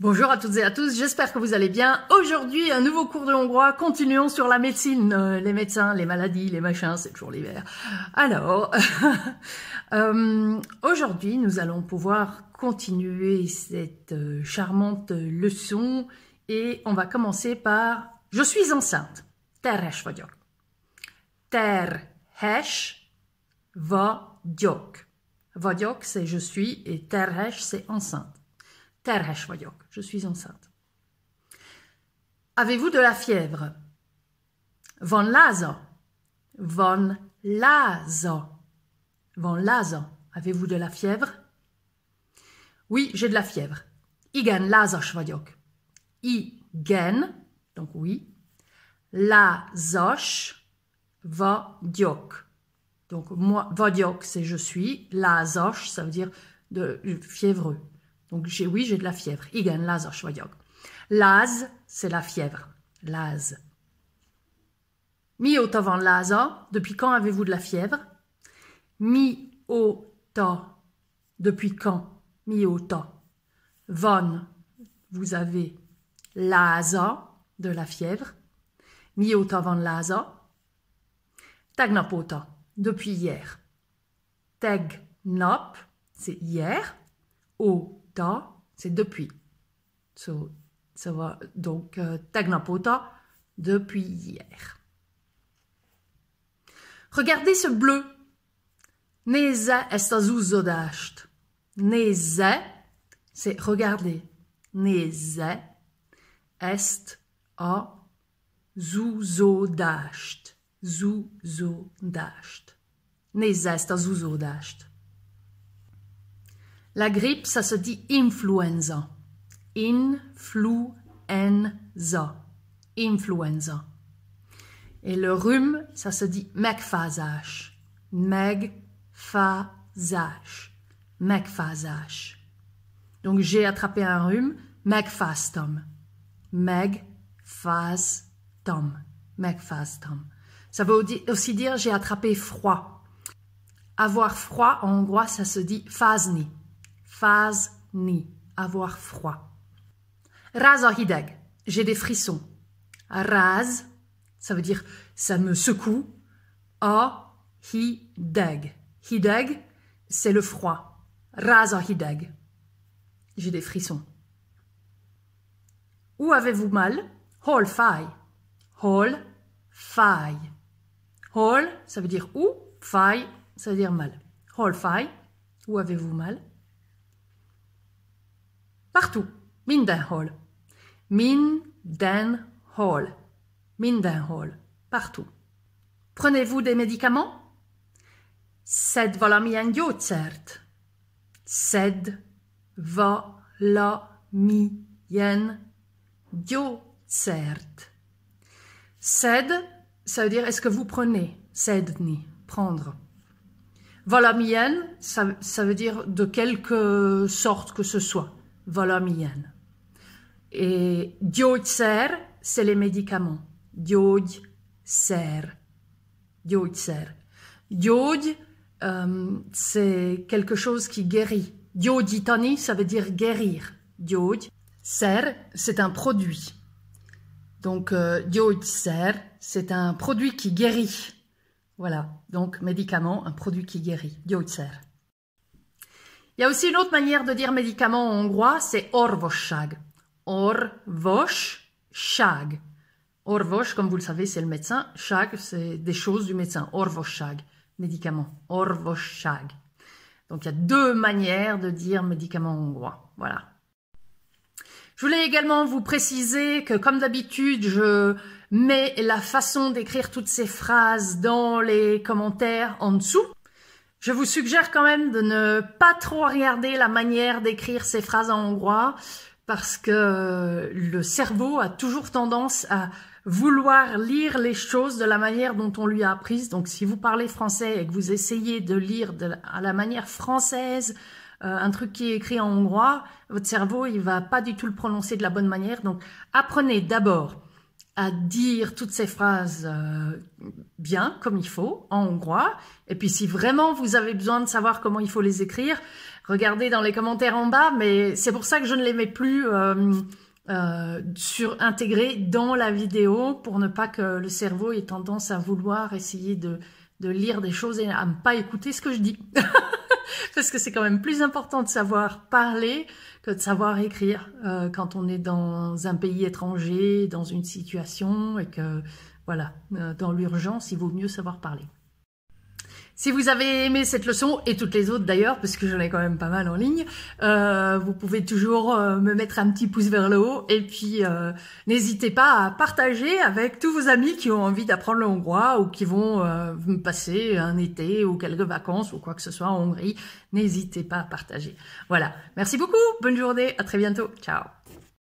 Bonjour à toutes et à tous, j'espère que vous allez bien. Aujourd'hui, un nouveau cours de hongrois. Continuons sur la médecine, euh, les médecins, les maladies, les machins, c'est toujours l'hiver. Alors, euh, aujourd'hui, nous allons pouvoir continuer cette euh, charmante leçon et on va commencer par Je suis enceinte. Teresh vagyok. Terhes vagyok. Vagyok, c'est je suis et Teresh c'est enceinte. Terhes Je suis enceinte. Avez-vous de la fièvre? Von lazo von lazo. von lazo, Avez-vous de la fièvre? Oui, j'ai de la fièvre. Igen, lázas vagyok. Igen, donc oui. Lázas vagyok. Donc moi, vagyok, c'est je suis. Lázas, ça veut dire de, fiévreux. Donc j'ai oui, j'ai de la fièvre. Igen, lázas vagyok. Láz, c'est la fièvre. mi Mióta van laza. Depuis quand avez-vous de la fièvre? mi ta, Depuis quand? mi ta? Von. Vous avez laza de la fièvre. laza tag laza. Tagnapota Depuis hier. Tegnap, c'est hier. O c'est depuis. So, ça va, donc, euh, tagnapota, depuis hier. Regardez ce bleu. Nez est azuzodasht. Nese c'est regardez. Nez est a zuzodasht. Zuzodasht. Neze est zuzodasht. La grippe, ça se dit influenza. Influenza. Influenza. Et le rhume, ça se dit megfázás. Megfázás. Donc j'ai attrapé un rhume, megfáztam. Megfáztam. Ça veut aussi dire j'ai attrapé froid. Avoir froid en hongrois, ça se dit fazni. Phase ni, avoir froid. Raz hideg, j'ai des frissons. Raz, ça veut dire ça me secoue. Ah, hidag. hideg, c'est le froid. Raz hideg, J'ai des frissons. Où avez-vous mal? Hol fai. Hol fai. Hol, ça veut dire où? Fai, ça veut dire mal. Hol fai. Où avez-vous mal? Partout. Mindenhol. Mindenhol. Mindenhol. Partout. Prenez-vous des médicaments? Sed valamilyen gyógyszert? Sed valamilyen gyógyszert. Sed, ça veut dire est-ce que vous prenez? Sedni, prendre. voilà ça, ça veut dire de quelque sorte que ce soit valamiyen. Et ser c'est les médicaments. Gyógyszer. Gyógyszer. ser c'est ehm, quelque chose qui guérit. Dioditani », ça veut dire guérir. ser, c'est un produit. Donc, euh, c'est un produit qui guérit. Voilà, donc médicament, un produit qui guérit. ser. Il y a aussi une autre manière de dire médicament en hongrois, c'est orvoshag. Orvoshag. Orvosh, comme vous le savez, c'est le médecin. Shag, c'est des choses du médecin. Orvoshag, médicament. Orvoshag. Donc il y a deux manières de dire médicament en hongrois. Voilà. Je voulais également vous préciser que comme d'habitude, je mets la façon d'écrire toutes ces phrases dans les commentaires en dessous. Je vous suggère quand même de ne pas trop regarder la manière d'écrire ces phrases en hongrois parce que le cerveau a toujours tendance à vouloir lire les choses de la manière dont on lui a apprise. Donc si vous parlez français et que vous essayez de lire à la manière française euh, un truc qui est écrit en hongrois, votre cerveau il va pas du tout le prononcer de la bonne manière. Donc apprenez d'abord à dire toutes ces phrases euh, bien, comme il faut, en hongrois. Et puis si vraiment vous avez besoin de savoir comment il faut les écrire, regardez dans les commentaires en bas, mais c'est pour ça que je ne les mets plus euh, euh, sur intégrés dans la vidéo, pour ne pas que le cerveau ait tendance à vouloir essayer de, de lire des choses et à ne pas écouter ce que je dis. parce que c'est quand même plus important de savoir parler que de savoir écrire euh, quand on est dans un pays étranger, dans une situation et que, voilà, euh, dans l'urgence, il vaut mieux savoir parler. Si vous avez aimé cette leçon et toutes les autres d'ailleurs, parce que j'en ai quand même pas mal en ligne, euh, vous pouvez toujours euh, me mettre un petit pouce vers le haut et puis euh, n'hésitez pas à partager avec tous vos amis qui ont envie d'apprendre le hongrois ou qui vont passer un été ou quelques vacances ou quoi que ce soit en Hongrie. N'hésitez pas à partager. Voilà. Merci beaucoup. Bonne journée. À très bientôt. Ciao.